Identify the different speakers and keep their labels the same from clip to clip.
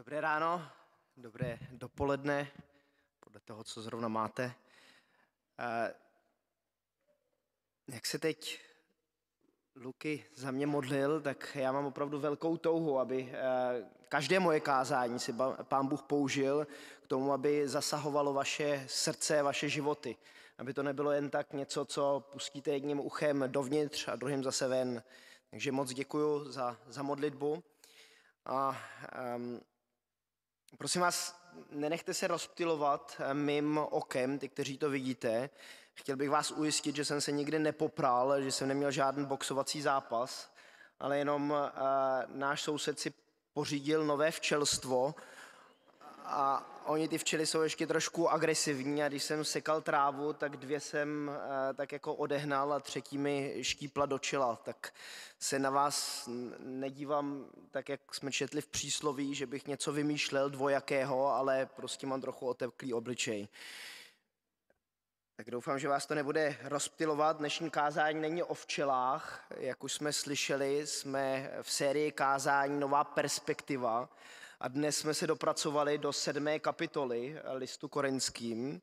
Speaker 1: Dobré ráno, dobré dopoledne, podle toho, co zrovna máte. Eh, jak se teď Luky za mě modlil, tak já mám opravdu velkou touhu, aby eh, každé moje kázání si pán Bůh použil k tomu, aby zasahovalo vaše srdce, vaše životy. Aby to nebylo jen tak něco, co pustíte jedním uchem dovnitř a druhým zase ven. Takže moc děkuju za, za modlitbu. A um, Prosím vás, nenechte se rozptilovat eh, mým okem, ty, kteří to vidíte. Chtěl bych vás ujistit, že jsem se nikdy nepopral, že jsem neměl žádný boxovací zápas, ale jenom uh, náš soused si pořídil nové včelstvo a oni ty včely jsou ještě trošku agresivní a když jsem sekal trávu, tak dvě jsem eh, tak jako odehnal a třetí mi štípla do čela. Tak se na vás nedívám tak, jak jsme četli v přísloví, že bych něco vymýšlel dvojakého, ale prostě mám trochu oteklý obličej. Tak doufám, že vás to nebude rozptilovat. Dnešní kázání není o včelách. Jak už jsme slyšeli, jsme v sérii kázání Nová perspektiva. A dnes jsme se dopracovali do sedmé kapitoly eh, listu korinským.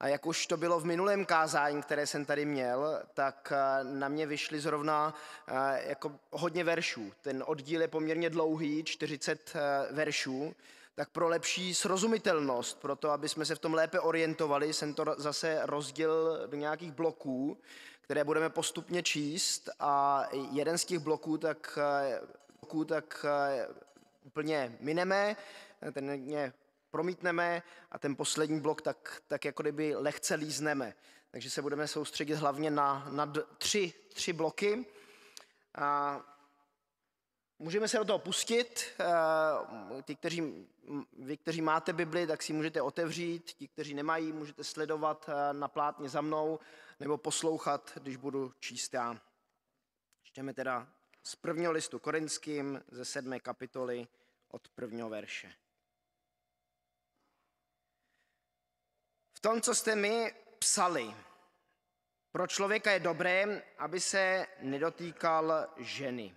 Speaker 1: A jak už to bylo v minulém kázání, které jsem tady měl, tak eh, na mě vyšly zrovna eh, jako hodně veršů. Ten oddíl je poměrně dlouhý, 40 veršů, tak pro lepší srozumitelnost, pro to, aby jsme se v tom lépe orientovali, jsem to zase rozdělil do nějakých bloků, které budeme postupně číst a jeden z těch bloků tak, bloků, tak úplně mineme, ten mě promítneme a ten poslední blok tak, tak jako kdyby lehce lízneme. Takže se budeme soustředit hlavně na, na tři, tři bloky. A můžeme se do toho pustit. Ti, kteří, vy, kteří máte Bibli, tak si můžete otevřít. Ti, kteří nemají, můžete sledovat na plátně za mnou nebo poslouchat, když budu číst já. Čteme teda z prvního listu korinským ze sedmé kapitoly od prvního verše. V tom, co jste mi psali, pro člověka je dobré, aby se nedotýkal ženy.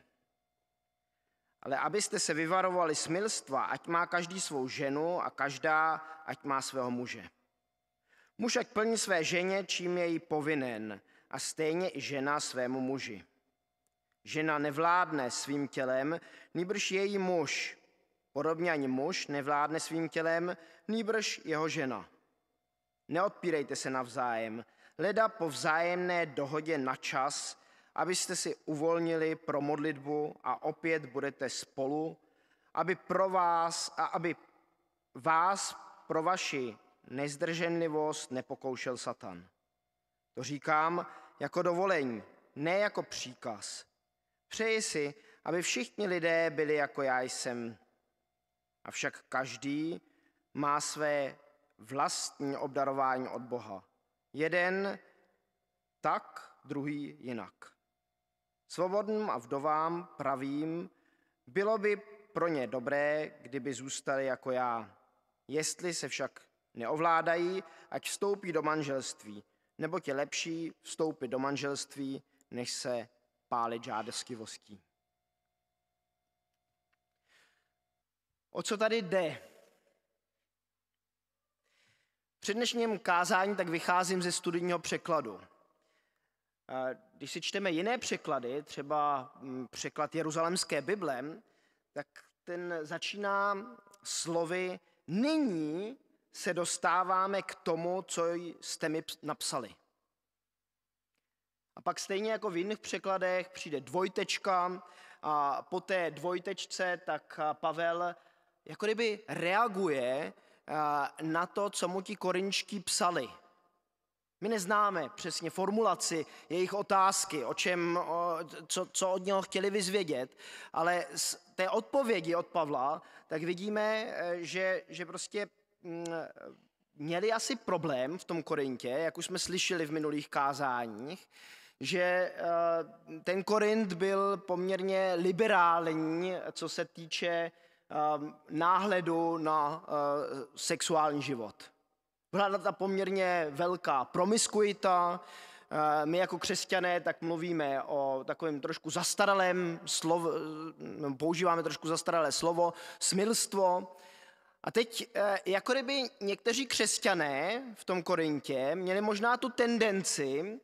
Speaker 1: Ale abyste se vyvarovali smilstva, ať má každý svou ženu a každá, ať má svého muže. Muž ať plní své ženě, čím je jí povinen, a stejně i žena svému muži. Žena nevládne svým tělem, nýbrž její muž. Podobně ani muž nevládne svým tělem, nýbrž jeho žena. Neodpírejte se navzájem, leda po vzájemné dohodě na čas, abyste si uvolnili pro modlitbu a opět budete spolu, aby pro vás a aby vás pro vaši nezdrženlivost nepokoušel Satan. To říkám jako dovolení, ne jako příkaz, Přeji si, aby všichni lidé byli jako já jsem. Avšak každý má své vlastní obdarování od Boha. Jeden tak, druhý jinak. Svobodným a vdovám pravým bylo by pro ně dobré, kdyby zůstali jako já. Jestli se však neovládají, ať vstoupí do manželství, nebo je lepší vstoupit do manželství, než se pálit voský. O co tady jde? Při dnešním kázání tak vycházím ze studijního překladu. Když si čteme jiné překlady, třeba mm, překlad Jeruzalemské Bible, tak ten začíná slovy Nyní se dostáváme k tomu, co jste mi napsali. A pak stejně jako v jiných překladech přijde dvojtečka a po té dvojtečce tak Pavel jako kdyby reaguje na to, co mu ti korinčtí psali. My neznáme přesně formulaci jejich otázky, o čem, o, co, co od něho chtěli vyzvědět, ale z té odpovědi od Pavla, tak vidíme, e, že, že prostě mm, měli asi problém v tom Korintě, jak už jsme slyšeli v minulých kázáních, že eh, ten Korint byl poměrně liberální, co se týče eh, náhledu na eh, sexuální život. Byla ta poměrně velká promiskuita. My jako křesťané tak mluvíme o takovém trošku zastaralém slovo, používáme trošku zastaralé slovo, smilstvo. A teď, jako kdyby někteří křesťané v tom Korintě měli možná tu tendenci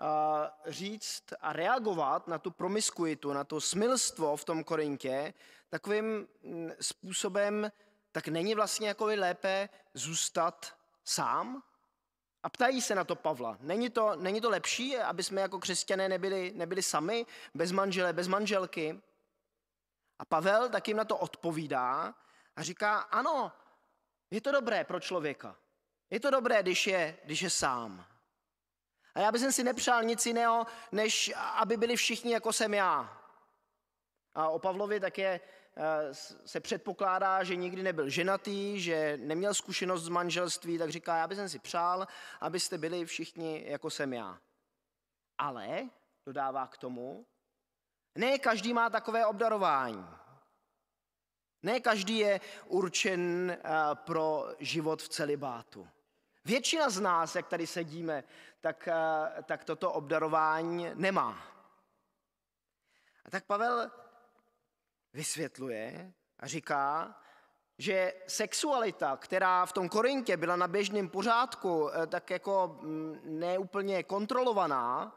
Speaker 1: Eh, říct a reagovat na tu promiskuitu, na to smilstvo v tom Korintě takovým mm, způsobem, tak není vlastně jako lépe zůstat sám? A ptají se na to Pavla. Není to, není to lepší, aby jsme jako křesťané nebyli, nebyli sami, bez manžele, bez manželky? A Pavel tak jim na to odpovídá a říká, ano, je to dobré pro člověka. Je to dobré, když je, když je sám. A já bych si nepřál nic jiného, než aby byli všichni jako jsem já. A o Pavlovi také eh, se předpokládá, že nikdy nebyl ženatý, že neměl zkušenost z manželství, tak říká, já bych si přál, abyste byli všichni jako jsem já. Ale, dodává k tomu, ne každý má takové obdarování. Ne každý je určen eh, pro život v celibátu. Většina z nás, jak tady sedíme, tak, eh, tak toto obdarování nemá. A tak Pavel vysvětluje a říká, že sexualita, která v tom Korintě byla na běžném pořádku, eh, tak jako mm, neúplně kontrolovaná,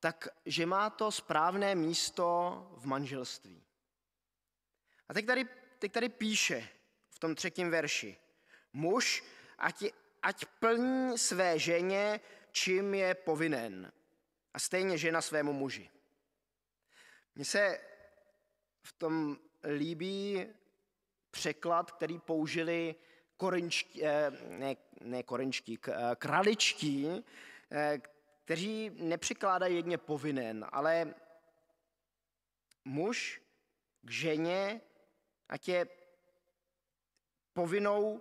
Speaker 1: tak že má to správné místo v manželství. A teď tady, teď tady píše v tom třetím verši. Muž, ať je, ať plní své ženě, čím je povinen. A stejně žena svému muži. Mně se v tom líbí překlad, který použili korinčtí, eh, ne, ne korinčtí, eh, kraličtí, eh, kteří nepřekládají jedně povinen, ale muž k ženě, ať je povinnou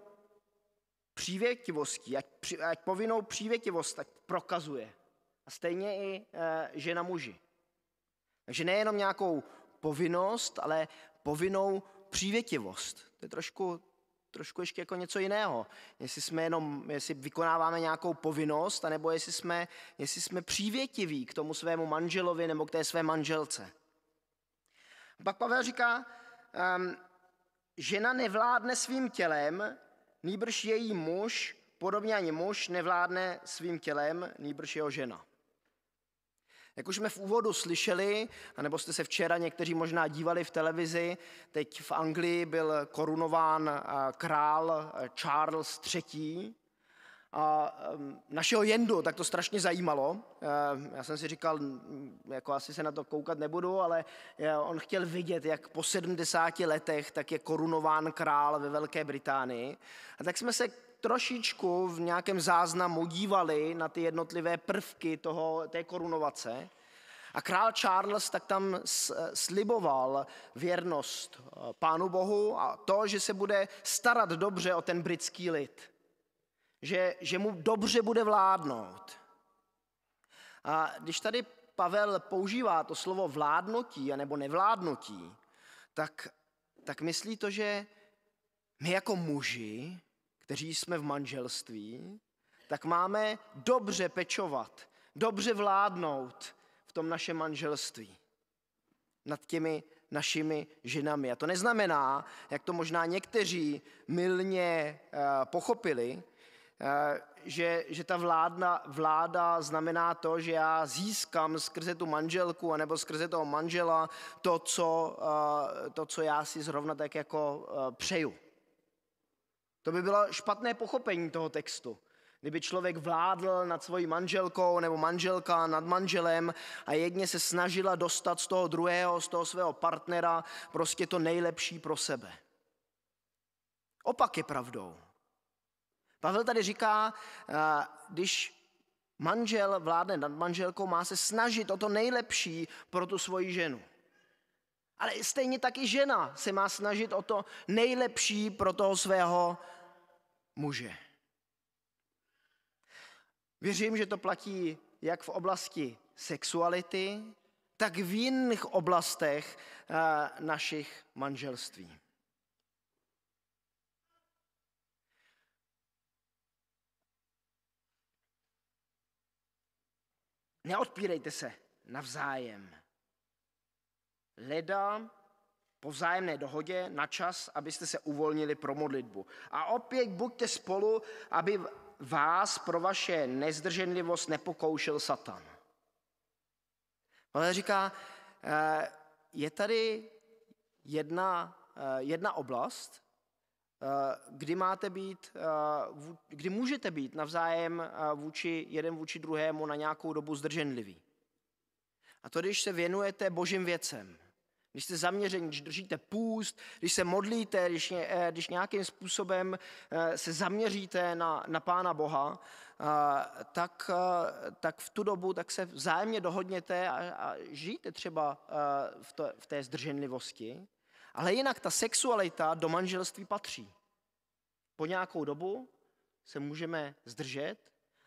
Speaker 1: přívětivostí, ať, při, ať povinnou přívětivost tak prokazuje. A stejně i e, žena muži. Takže nejenom nějakou povinnost, ale povinnou přívětivost. To je trošku, trošku ještě jako něco jiného. Jestli jsme jenom, jestli vykonáváme nějakou povinnost, anebo jestli jsme, jestli jsme přívětiví k tomu svému manželovi nebo k té své manželce. Pak Pavel říká, um, žena nevládne svým tělem, nýbrž její muž, podobně ani muž, nevládne svým tělem, nýbrž jeho žena. Jak už jsme v úvodu slyšeli, anebo jste se včera někteří možná dívali v televizi, teď v Anglii byl korunován eh, král eh, Charles III. A našeho Jendu tak to strašně zajímalo. Já jsem si říkal, jako asi se na to koukat nebudu, ale on chtěl vidět, jak po 70 letech tak je korunován král ve Velké Británii. A tak jsme se trošičku v nějakém záznamu dívali na ty jednotlivé prvky toho, té korunovace. A král Charles tak tam sliboval věrnost eh, pánu bohu a to, že se bude starat dobře o ten britský lid že, že mu dobře bude vládnout. A když tady Pavel používá to slovo vládnutí anebo nevládnutí, tak, tak myslí to, že my jako muži, kteří jsme v manželství, tak máme dobře pečovat, dobře vládnout v tom našem manželství nad těmi našimi ženami. A to neznamená, jak to možná někteří milně eh, pochopili, Eh, že, že ta vládna, vláda znamená to, že já získám skrze tu manželku anebo skrze toho manžela to, co, eh, to, co já si zrovna tak jako eh, přeju. To by bylo špatné pochopení toho textu. Kdyby člověk vládl nad svojí manželkou nebo manželka nad manželem a jedně se snažila dostat z toho druhého, z toho svého partnera prostě to nejlepší pro sebe. Opak je pravdou. Pavel tady říká, eh, když manžel vládne nad manželkou, má se snažit o to nejlepší pro tu svoji ženu. Ale stejně tak i žena se má snažit o to nejlepší pro toho svého muže. Věřím, že to platí jak v oblasti sexuality, tak v jiných oblastech eh, našich manželství. neodpírejte se navzájem. Leda po vzájemné dohodě na čas, abyste se uvolnili pro modlitbu. A opět buďte spolu, aby vás pro vaše nezdrženlivost nepokoušel Satan. Ale říká, eh, je tady jedna, eh, jedna oblast, Eh, kdy máte být, eh, kdy můžete být navzájem eh, vůči, jeden vůči druhému na nějakou dobu zdrženlivý. A to, když se věnujete božím věcem, když jste zaměření, když držíte půst, když se modlíte, když, když nějakým způsobem se zaměříte na, na Pána Boha, tak, tak v tu dobu tak se vzájemně dohodněte a, a žijte třeba v, to, v té zdrženlivosti. Ale jinak ta sexualita do manželství patří. Po nějakou dobu se můžeme zdržet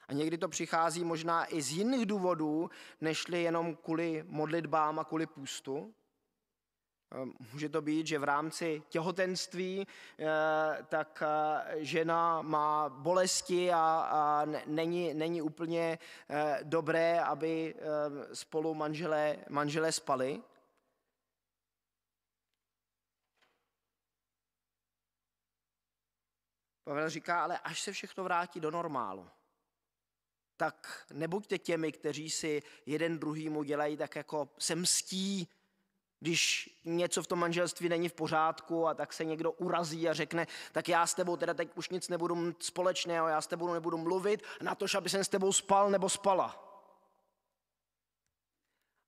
Speaker 1: a někdy to přichází možná i z jiných důvodů, nežli jenom kvůli modlitbám a kvůli půstu. Eh, může to být, že v rámci těhotenství eh, tak eh, žena má bolesti a, a není, není úplně dobré, aby spolu manželé, manželé spali. Pavel říká, ale až se všechno vrátí do normálu, tak nebuďte těmi, kteří si jeden druhýmu dělají tak jako se mstí, když něco v tom manželství není v pořádku a tak se někdo urazí a řekne, tak já s tebou teda teď už nic nebudu mít společného, já s tebou nebudu mluvit, na to, aby jsem s tebou spal nebo spala.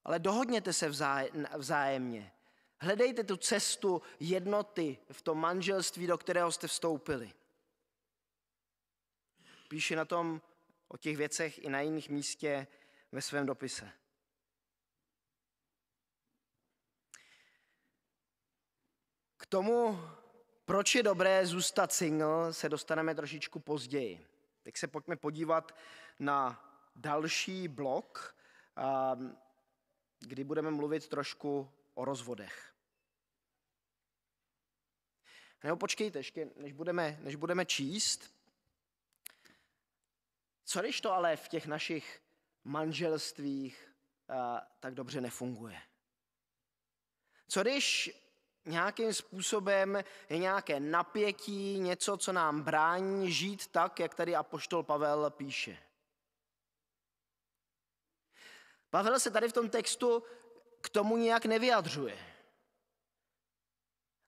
Speaker 1: Ale dohodněte se vzájemně. Hledejte tu cestu jednoty v tom manželství, do kterého jste vstoupili. Píše na tom o těch věcech i na jiných místě ve svém dopise. K tomu, proč je dobré zůstat single, se dostaneme trošičku později. Tak se pojďme podívat na další blok, ehm, kdy budeme mluvit trošku o rozvodech. Nebo počkejte, ještě než budeme, než budeme číst, co když to ale v těch našich manželstvích a, eh, tak dobře nefunguje? Co když nějakým způsobem je nějaké napětí, něco, co nám brání žít tak, jak tady apoštol Pavel píše? Pavel se tady v tom textu k tomu nijak nevyjadřuje.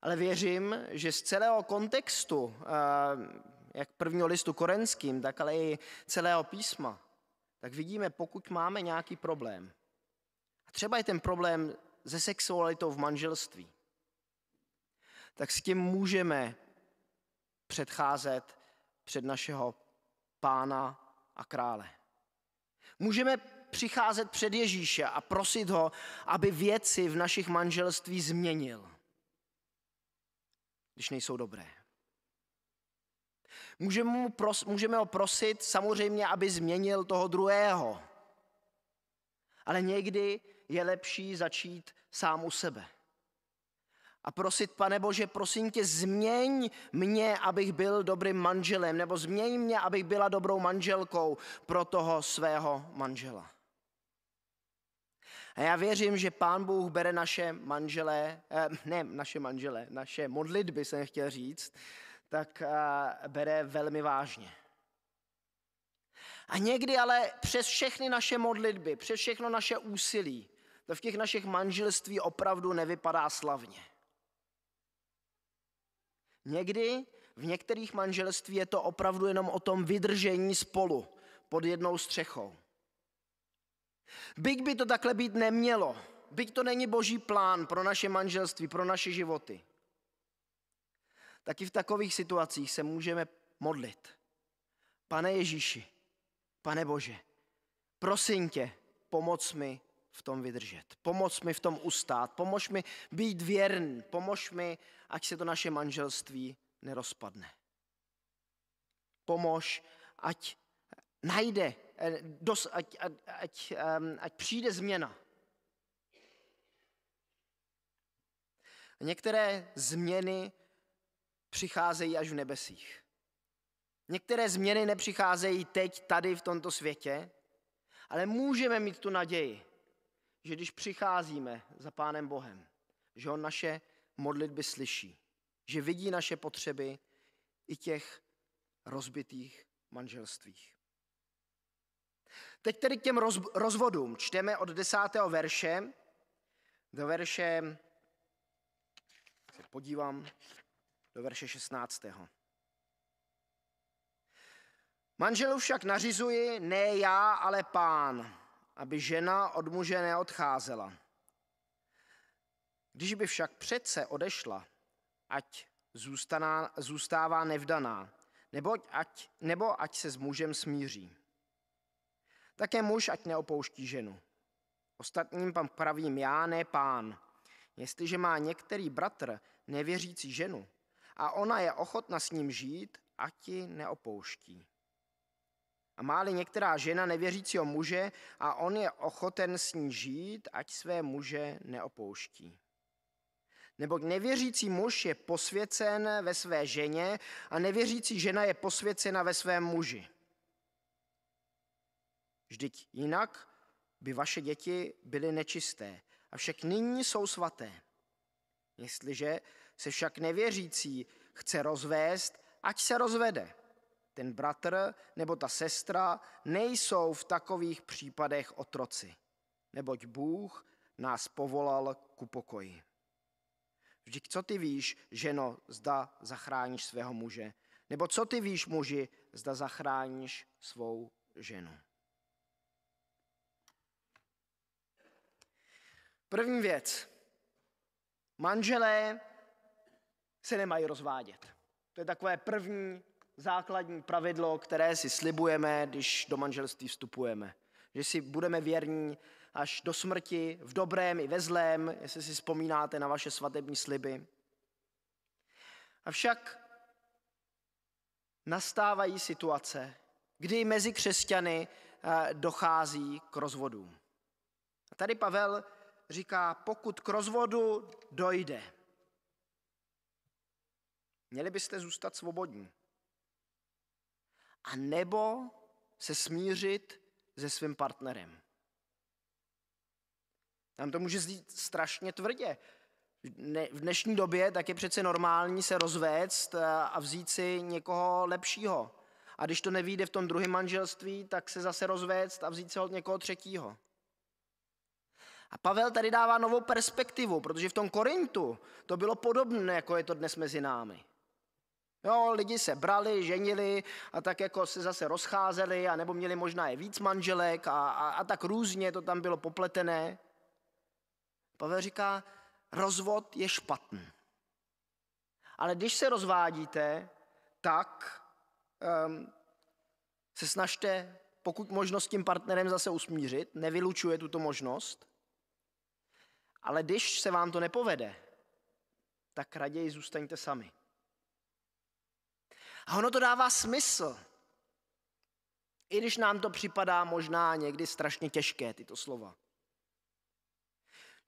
Speaker 1: Ale věřím, že z celého kontextu eh, jak prvního listu korenským, tak ale i celého písma, tak vidíme, pokud máme nějaký problém, a třeba je ten problém se sexualitou v manželství, tak s tím můžeme předcházet před našeho pána a krále. Můžeme přicházet před Ježíše a prosit ho, aby věci v našich manželství změnil, když nejsou dobré. Můžeme, mu pros, můžeme ho prosit samozřejmě, aby změnil toho druhého. Ale někdy je lepší začít sám u sebe. A prosit, pane Bože, prosím tě, změň mě, abych byl dobrým manželem, nebo změň mě, abych byla dobrou manželkou pro toho svého manžela. A já věřím, že Pán Bůh bere naše manželé, eh, ne naše manželé, naše modlitby, jsem chtěl říct, tak eh, bere velmi vážně. A někdy ale přes všechny naše modlitby, přes všechno naše úsilí, to v těch našich manželství opravdu nevypadá slavně. Někdy v některých manželství je to opravdu jenom o tom vydržení spolu pod jednou střechou. Byť by to takhle být nemělo, byť to není boží plán pro naše manželství, pro naše životy tak i v takových situacích se můžeme modlit. Pane Ježíši, pane Bože, prosím tě, pomoc mi v tom vydržet. Pomoc mi v tom ustát. Pomož mi být věrný. Pomož mi, ať se to naše manželství nerozpadne. Pomož, ať najde, eh, dos, ať, ať, ať, ať přijde změna. Některé změny přicházejí až v nebesích. Některé změny nepřicházejí teď, tady, v tomto světě, ale můžeme mít tu naději, že když přicházíme za Pánem Bohem, že On naše modlitby slyší, že vidí naše potřeby i těch rozbitých manželstvích. Teď tedy k těm rozvodům. Čteme od desátého verše do verše, se podívám, do verše 16. Manželu však nařizuji ne já, ale pán, aby žena od muže neodcházela. Když by však přece odešla, ať zůstaná, zůstává nevdaná, nebo ať, nebo ať se s mužem smíří. Také muž ať neopouští ženu. Ostatním pan pravím já, ne pán. Jestliže má některý bratr nevěřící ženu a ona je ochotna s ním žít a ti neopouští. A máli některá žena nevěřícího muže a on je ochoten s ní žít, ať své muže neopouští. Nebo nevěřící muž je posvěcen ve své ženě a nevěřící žena je posvěcena ve svém muži. Vždyť jinak by vaše děti byly nečisté, avšak nyní jsou svaté. Jestliže se však nevěřící chce rozvést, ať se rozvede. Ten bratr nebo ta sestra nejsou v takových případech otroci, neboť Bůh nás povolal ku pokoji. Vždyť co ty víš, ženo, zda zachráníš svého muže? Nebo co ty víš, muži, zda zachráníš svou ženu? První věc. Manželé se nemají rozvádět. To je takové první základní pravidlo, které si slibujeme, když do manželství vstupujeme. Že si budeme věrní až do smrti, v dobrém i ve zlém, jestli si vzpomínáte na vaše svatební sliby. Avšak nastávají situace, kdy mezi křesťany eh, dochází k rozvodům. A tady Pavel říká, pokud k rozvodu dojde, měli byste zůstat svobodní. A nebo se smířit se svým partnerem. Tam to může zdít strašně tvrdě. V dnešní době tak je přece normální se rozvést eh, a vzít si někoho lepšího. A když to nevíde v tom druhém manželství, tak se zase rozvést a vzít se od někoho třetího. A Pavel tady dává novou perspektivu, protože v tom Korintu to bylo podobné, jako je to dnes mezi námi. Jo, lidi se brali, ženili a tak jako se zase rozcházeli, a nebo měli možná i víc manželek a, a, a tak různě to tam bylo popletené. Pavel říká, rozvod je špatný. Ale když se rozvádíte, tak um, se snažte pokud možno s tím partnerem zase usmířit, nevylučuje tuto možnost, ale když se vám to nepovede, tak raději zůstaňte sami. A ono to dává smysl. I když nám to připadá možná někdy strašně těžké, tyto slova.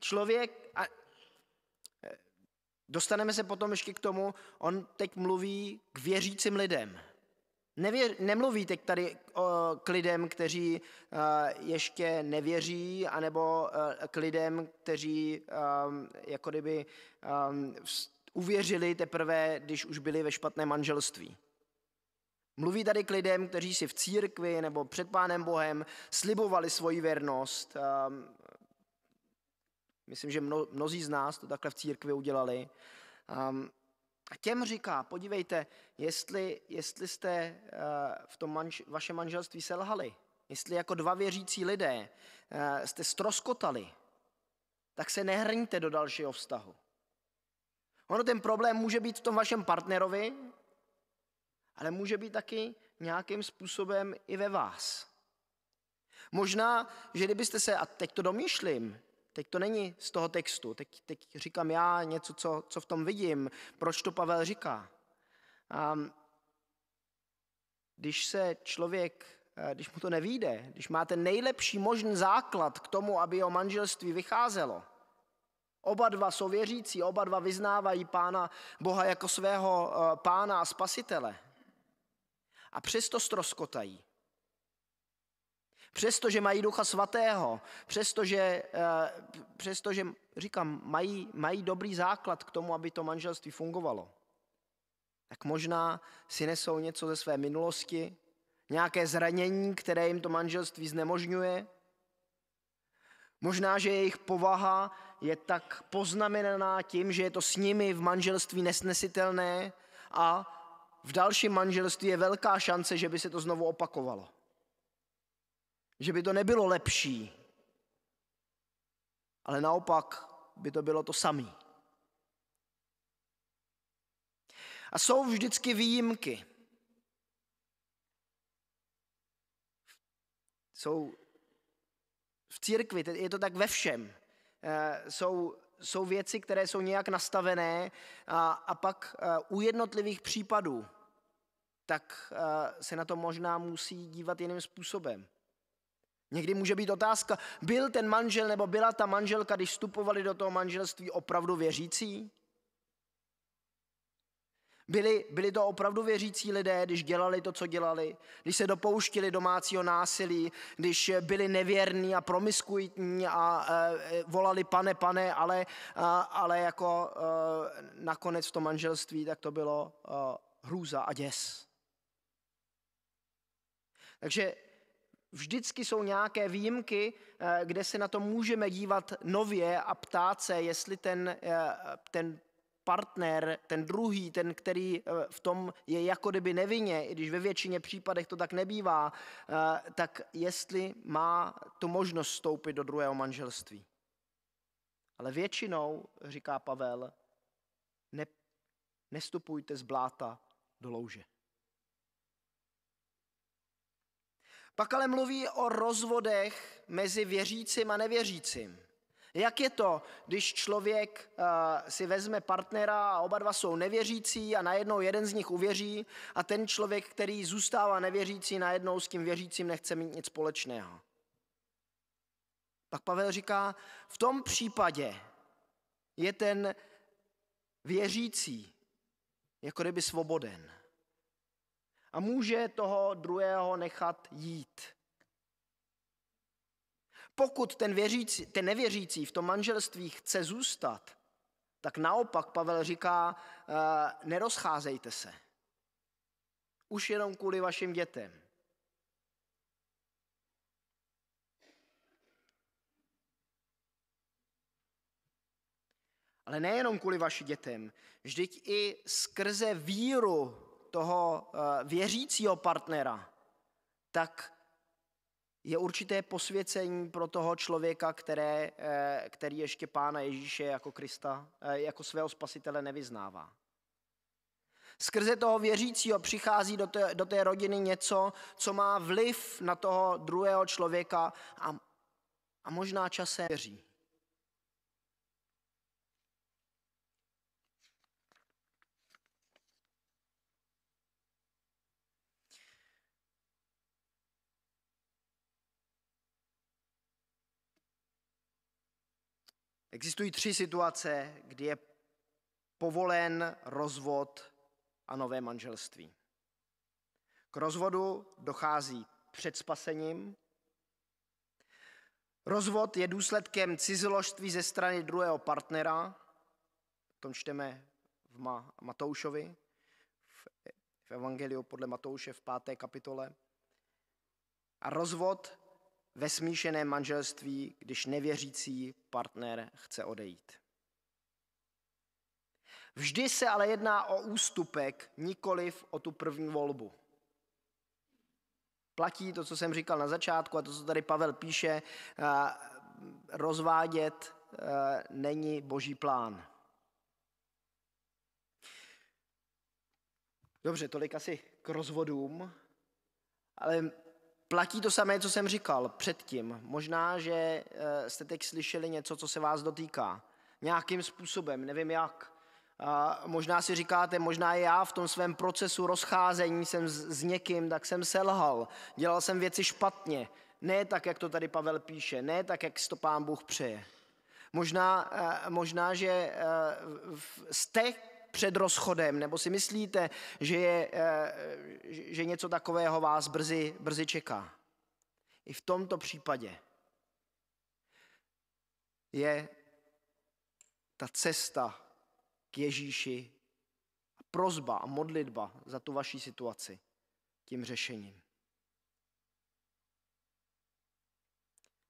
Speaker 1: Člověk, a e, dostaneme se potom ještě k tomu, on teď mluví k věřícím lidem. Nevěř, nemluví teď tady o, k lidem, kteří a, e, ještě nevěří, anebo a, e, k lidem, kteří a, e, jako kdyby um, uvěřili teprve, když už byli ve špatné manželství. Mluví tady k lidem, kteří si v církvi nebo před Pánem Bohem slibovali svoji věrnost. A, myslím, že mno, mnozí z nás to takhle v církvi udělali. A, a těm říká, podívejte, jestli, jestli jste eh, v tom manž, vašem manželství selhali, jestli jako dva věřící lidé eh, jste stroskotali, tak se nehrňte do dalšího vztahu. Ono ten problém může být v tom vašem partnerovi, ale může být taky nějakým způsobem i ve vás. Možná, že kdybyste se, a teď to domýšlím, Teď to není z toho textu, teď, teď říkám já něco, co, co v tom vidím, proč to Pavel říká. Um, když se člověk, eh, když mu to nevíde, když máte nejlepší možný základ k tomu, aby jeho manželství vycházelo, oba dva jsou věřící, oba dva vyznávají Pána Boha jako svého eh, Pána a Spasitele, a přesto stroskotají, Přestože mají ducha svatého, přestože, eh, přestože říkám, mají, mají dobrý základ k tomu, aby to manželství fungovalo, tak možná si nesou něco ze své minulosti, nějaké zranění, které jim to manželství znemožňuje. Možná, že jejich povaha je tak poznamenaná tím, že je to s nimi v manželství nesnesitelné a v dalším manželství je velká šance, že by se to znovu opakovalo že by to nebylo lepší, ale naopak by to bylo to samé. A jsou vždycky výjimky. Jsou v církvi, je to tak ve všem. Eh, jsou, jsou věci, které jsou nějak nastavené a, a pak eh, u jednotlivých případů tak eh, se na to možná musí dívat jiným způsobem. Někdy může být otázka, byl ten manžel nebo byla ta manželka, když vstupovali do toho manželství, opravdu věřící? Byli, byli to opravdu věřící lidé, když dělali to, co dělali, když se dopouštili domácího násilí, když byli nevěrní a promiskuitní a e, e volali pane, pane, ale, a, ale jako e, nakonec v tom manželství, tak to bylo e, hrůza a děs. Takže Vždycky jsou nějaké výjimky, eh, kde se na to můžeme dívat nově a ptát se, jestli ten, eh, ten partner, ten druhý, ten, který eh, v tom je jako kdyby nevinně, i když ve většině případech to tak nebývá, tak jestli má tu možnost vstoupit do druhého manželství. Ale většinou, říká Pavel, ne, nestupujte z bláta do louže. Pak ale mluví o rozvodech mezi věřícím a nevěřícím. Jak je to, když člověk eh, si vezme partnera a oba dva jsou nevěřící a najednou jeden z nich uvěří a ten člověk, který zůstává nevěřící, najednou s tím věřícím nechce mít nic společného? Pak Pavel říká, v tom případě je ten věřící jako kdyby svoboden a může toho druhého nechat jít. Pokud ten, věřící, ten nevěřící v tom manželství chce zůstat, tak naopak Pavel říká, eh, nerozcházejte se. Už jenom kvůli vašim dětem. Ale nejenom kvůli vašim dětem, vždyť i skrze víru toho eh, věřícího partnera, tak je určité posvěcení pro toho člověka, které, eh, který ještě Pána Ježíše jako Krista, eh, jako svého spasitele nevyznává. Skrze toho věřícího přichází do té, do té rodiny něco, co má vliv na toho druhého člověka a, a možná časem věří. Existují tři situace, kdy je povolen rozvod a nové manželství. K rozvodu dochází před spasením. Rozvod je důsledkem cizoložství ze strany druhého partnera, o tom čteme v Matoušovi, v Evangeliu podle Matouše v páté kapitole. A rozvod ve smíšeném manželství, když nevěřící partner chce odejít. Vždy se ale jedná o ústupek, nikoliv o tu první volbu. Platí to, co jsem říkal na začátku a to, co tady Pavel píše, eh, rozvádět eh, není boží plán. Dobře, tolik asi k rozvodům, ale Platí to samé, co jsem říkal předtím. Možná, že eh, jste teď slyšeli něco, co se vás dotýká. Nějakým způsobem, nevím jak. A možná si říkáte, možná já v tom svém procesu rozcházení jsem s někým, tak jsem selhal. Dělal jsem věci špatně. Ne tak, jak to tady Pavel píše, ne tak, jak to pán Bůh přeje. Možná, eh, možná že eh, jste před rozchodem, nebo si myslíte, že, je, eh, že něco takového vás brzy, brzy čeká. I v tomto případě je ta cesta k Ježíši prozba a modlitba za tu vaši situaci tím řešením.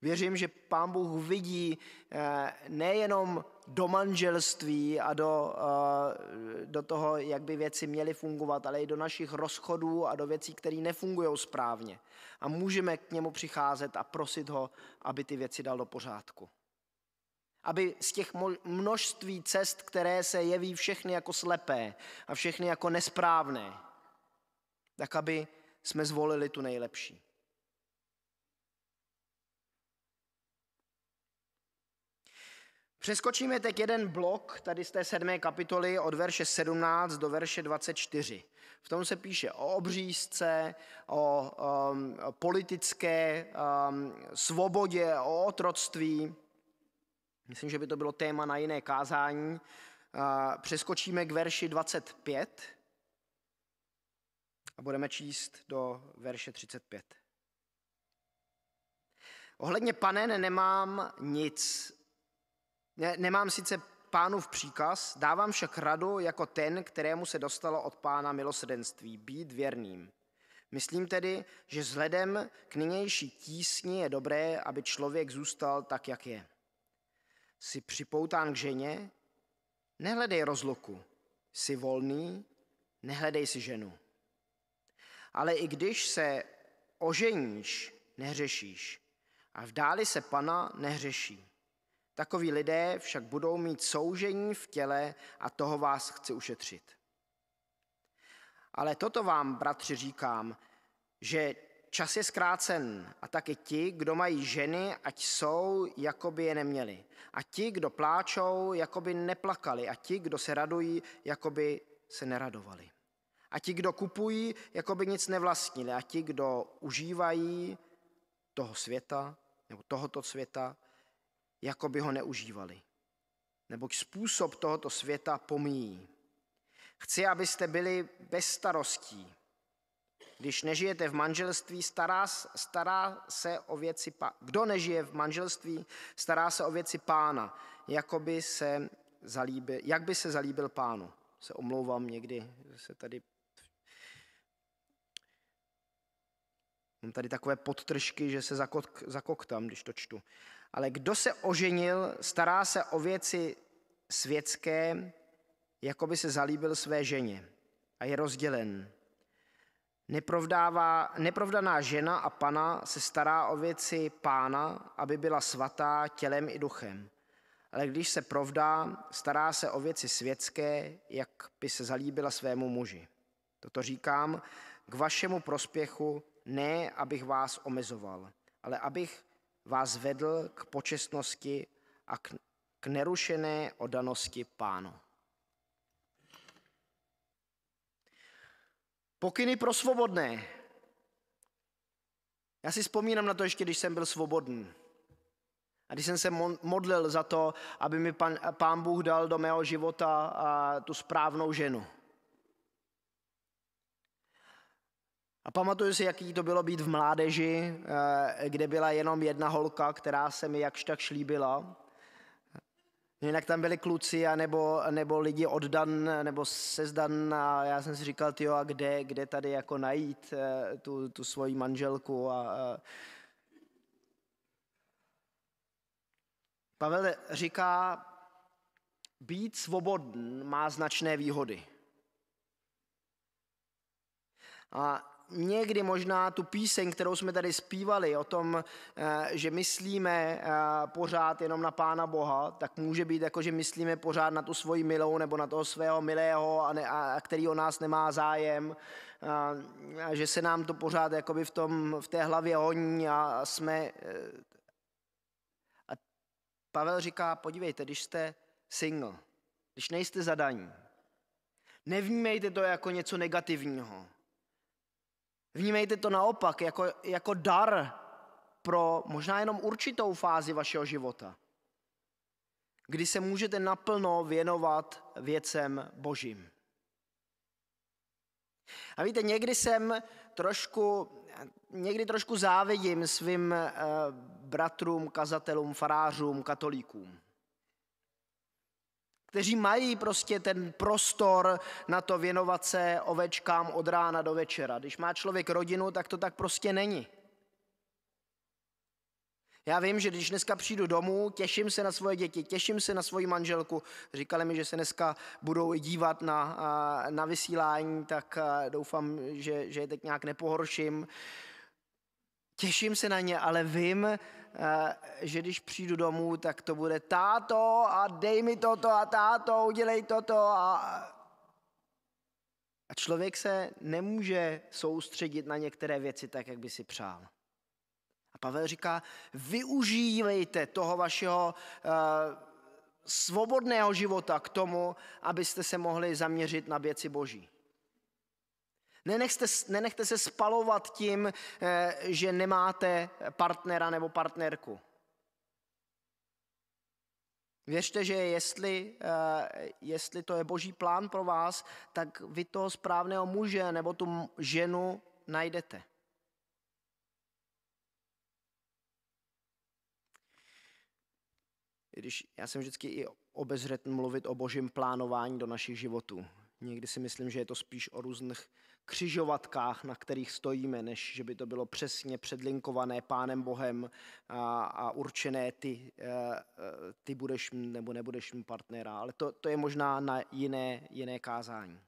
Speaker 1: Věřím, že Pán Bůh vidí eh, nejenom do manželství a do, eh, do toho, jak by věci měly fungovat, ale i do našich rozchodů a do věcí, které nefungují správně. A můžeme k němu přicházet a prosit ho, aby ty věci dal do pořádku. Aby z těch množství cest, které se jeví všechny jako slepé a všechny jako nesprávné, tak aby jsme zvolili tu nejlepší. Přeskočíme teď jeden blok tady z té sedmé kapitoly od verše 17 do verše 24. V tom se píše o obřízce, o um, politické um, svobodě, o otroctví. Myslím, že by to bylo téma na jiné kázání. Uh, přeskočíme k verši 25 a budeme číst do verše 35. Ohledně panen nemám nic, Nemám sice pánův příkaz, dávám však radu jako ten, kterému se dostalo od pána milosrdenství, být věrným. Myslím tedy, že vzhledem k nynější tísni je dobré, aby člověk zůstal tak, jak je. Jsi připoután k ženě? Nehledej rozluku. Jsi volný? Nehledej si ženu. Ale i když se oženíš, nehřešíš. A v dáli se pana nehřeší. Takoví lidé však budou mít soužení v těle a toho vás chci ušetřit. Ale toto vám, bratři, říkám, že čas je zkrácen a taky ti, kdo mají ženy, ať jsou, jako by je neměli. A ti, kdo pláčou, jako by neplakali. A ti, kdo se radují, jako by se neradovali. A ti, kdo kupují, jako by nic nevlastnili. A ti, kdo užívají toho světa, nebo tohoto světa, jako by ho neužívali. Neboť způsob tohoto světa pomíjí. Chci, abyste byli bez starostí. Když nežijete v manželství, stará, stará se o věci pána. Kdo nežije v manželství, stará se o věci pána, jako by se zalíbil, jak by se zalíbil pánu. Se omlouvám někdy, že se tady Mám tady takové podtržky, že se zakok, zakoktám, když to čtu. Ale kdo se oženil, stará se o věci světské, jako by se zalíbil své ženě a je rozdělen. Neprovdává, neprovdaná žena a pana se stará o věci pána, aby byla svatá tělem i duchem. Ale když se provdá, stará se o věci světské, jak by se zalíbila svému muži. Toto říkám k vašemu prospěchu, ne abych vás omezoval, ale abych vás vedl k počestnosti a k, nerušené odanosti pánu. Pokyny pro svobodné. Já si vzpomínám na to ještě, když jsem byl svobodný. A když jsem se modlil za to, aby mi pan, pán Bůh dal do mého života a, tu správnou ženu. A pamatuju si, jaký to bylo být v mládeži, eh, kde byla jenom jedna holka, která se mi jakž tak šlíbila. Jinak tam byli kluci a nebo, nebo lidi oddan nebo sezdan a já jsem si říkal, tyjo, a kde, kde tady jako najít eh, tu, tu svoji manželku a, a eh, Pavel říká, být svobodný má značné výhody. A někdy možná tu píseň, kterou jsme tady zpívali o tom, eh, že myslíme eh, pořád jenom na Pána Boha, tak může být jako, že myslíme pořád na tu svoji milou nebo na toho svého milého, a, ne, a který o nás nemá zájem, a, eh, a že se nám to pořád jakoby v, tom, v té hlavě honí a jsme... A Pavel říká, podívejte, když jste single, když nejste zadaní, nevnímejte to jako něco negativního. Vnímejte to naopak jako, jako dar pro možná jenom určitou fázi vašeho života, kdy se můžete naplno věnovat věcem božím. A víte, někdy jsem trošku, někdy trošku závidím svým eh, bratrům, kazatelům, farářům, katolíkům kteří mají prostě ten prostor na to věnovat se ovečkám od rána do večera. Když má člověk rodinu, tak to tak prostě není. Já vím, že když dneska přijdu domů, těším se na svoje děti, těším se na svoji manželku. Říkali mi, že se dneska budou dívat na, na vysílání, tak doufám, že, že je teď nějak nepohorším. Těším se na ně, ale vím, Eh, že když přijdu domů, tak to bude táto a dej mi toto a táto, udělej toto a... A člověk se nemůže soustředit na některé věci tak, jak by si přál. A Pavel říká, využívejte toho vašeho uh, svobodného života k tomu, abyste se mohli zaměřit na věci boží. Nenechte, nenechte se spalovat tím, eh, že nemáte partnera nebo partnerku. Věřte, že jestli, eh, jestli to je boží plán pro vás, tak vy toho správného muže nebo tu ženu najdete. když já jsem vždycky i obezřetný mluvit o božím plánování do našich životů. Někdy si myslím, že je to spíš o různých křižovatkách, na kterých stojíme, než že by to bylo přesně předlinkované Pánem Bohem a, a určené ty, eh, eh, ty budeš nebo nebudeš mít partnera. Ale to, to je možná na jiné, jiné kázání.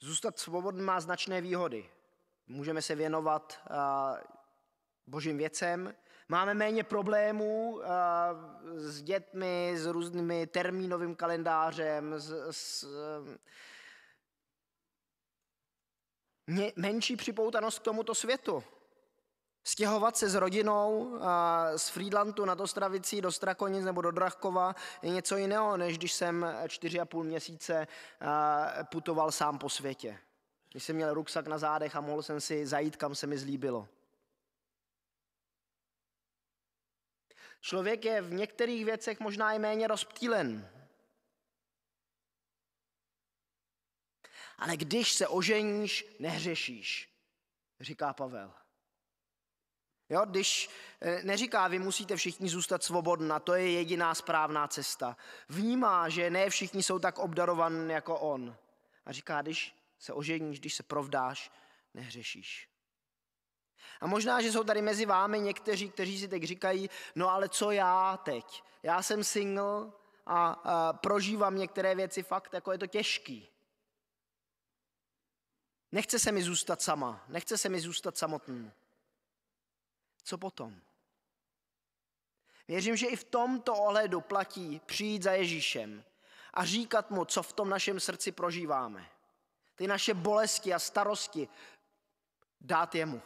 Speaker 1: Zůstat svobodný má značné výhody. Můžeme se věnovat eh, božím věcem, máme méně problémů eh, s dětmi, s různými termínovým kalendářem, s, s eh, menší připoutanost k tomuto světu. Stěhovat se s rodinou eh, z Friedlandu nad Ostravicí do Strakonic nebo do Drachkova je něco jiného, než když jsem čtyři a půl měsíce putoval sám po světě. Když jsem měl ruksak na zádech a mohl jsem si zajít, kam se mi zlíbilo. Člověk je v některých věcech možná i méně rozptýlen. Ale když se oženíš, nehřešíš, říká Pavel. Jo, když eh, neříká, vy musíte všichni zůstat svobodná, to je jediná správná cesta. Vnímá, že ne všichni jsou tak obdarovaní jako on. A říká, když se oženíš, když se provdáš, nehřešíš. A možná, že jsou tady mezi vámi někteří, kteří si teď říkají, no ale co já teď? Já jsem single a, a prožívám některé věci fakt, jako je to těžký. Nechce se mi zůstat sama, nechce se mi zůstat samotný. Co potom? Věřím, že i v tomto ohledu platí přijít za Ježíšem a říkat mu, co v tom našem srdci prožíváme. Ty naše bolesti a starosti dát jemu.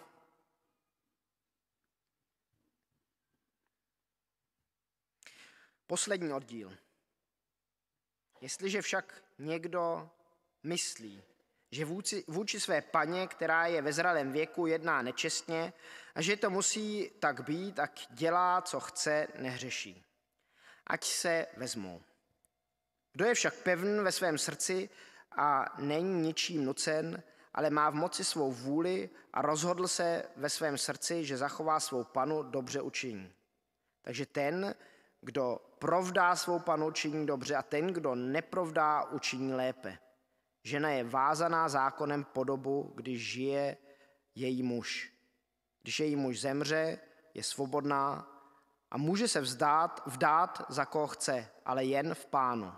Speaker 1: Poslední oddíl. Jestliže však někdo myslí, že vůči, vůči své paně, která je ve zralém věku, jedná nečestně a že to musí tak být, tak dělá, co chce, nehřeší. Ať se vezmou. Kdo je však pevn ve svém srdci a není ničím nucen, ale má v moci svou vůli a rozhodl se ve svém srdci, že zachová svou panu, dobře učiní. Takže ten, kdo provdá svou panu, činí dobře a ten, kdo neprovdá, učiní lépe. Žena je vázaná zákonem po dobu, když žije její muž. Když její muž zemře, je svobodná a může se vzdát, vdát za koho chce, ale jen v pánu.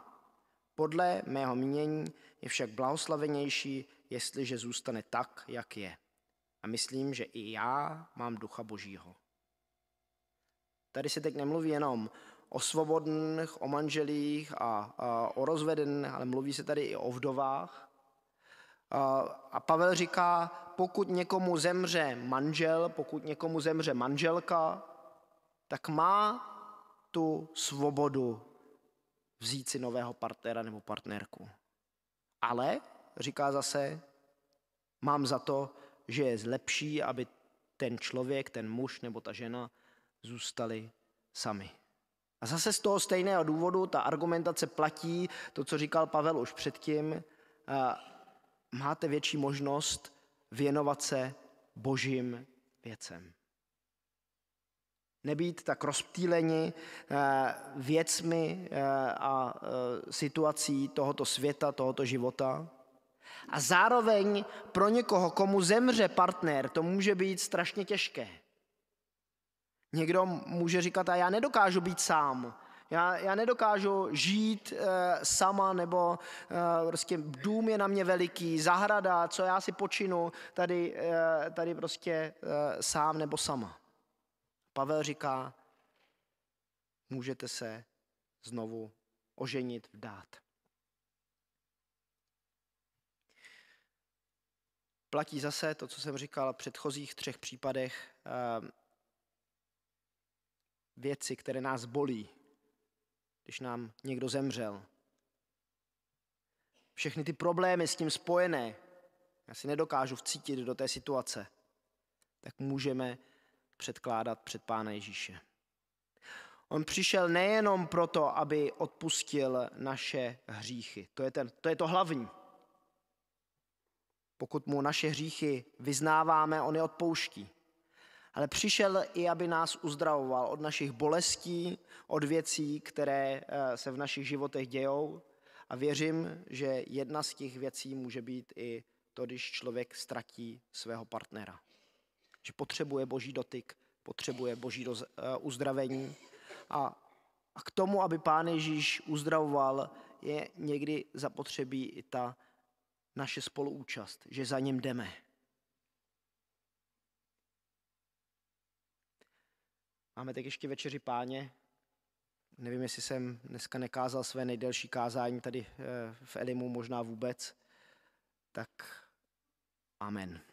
Speaker 1: Podle mého mínění je však blahoslavenější, jestliže zůstane tak, jak je. A myslím, že i já mám ducha božího. Tady se teď nemluví jenom o svobodných, o manželích a, a o rozvedených, ale mluví se tady i o vdovách. A, a Pavel říká, pokud někomu zemře manžel, pokud někomu zemře manželka, tak má tu svobodu vzít si nového partnera nebo partnerku. Ale, říká zase, mám za to, že je lepší, aby ten člověk, ten muž nebo ta žena zůstali sami. A zase z toho stejného důvodu ta argumentace platí, to, co říkal Pavel už předtím, eh, máte větší možnost věnovat se božím věcem. Nebýt tak rozptýleni eh, věcmi eh, a situací tohoto světa, tohoto života. A zároveň pro někoho, komu zemře partner, to může být strašně těžké. Někdo může říkat, a já nedokážu být sám. Já, já nedokážu žít e, sama, nebo e, prostě dům je na mě veliký, zahrada, co já si počinu tady, e, tady prostě e, sám nebo sama. Pavel říká, můžete se znovu oženit, vdát. Platí zase to, co jsem říkal v předchozích třech případech. E, věci, které nás bolí, když nám někdo zemřel. Všechny ty problémy s tím spojené, já si nedokážu vcítit do té situace, tak můžeme předkládat před Pána Ježíše. On přišel nejenom proto, aby odpustil naše hříchy. To je, ten, to, je to hlavní. Pokud mu naše hříchy vyznáváme, on je odpouští ale přišel i, aby nás uzdravoval od našich bolestí, od věcí, které eh, se v našich životech dějou. A věřím, že jedna z těch věcí může být i to, když člověk ztratí svého partnera. Že potřebuje boží dotyk, potřebuje boží eh, uzdravení. A, a k tomu, aby pán Ježíš uzdravoval, je někdy zapotřebí i ta naše spoluúčast, že za ním jdeme Máme tak ještě večeři páně. Nevím, jestli jsem dneska nekázal své nejdelší kázání tady eh, v Elimu, možná vůbec. Tak amen.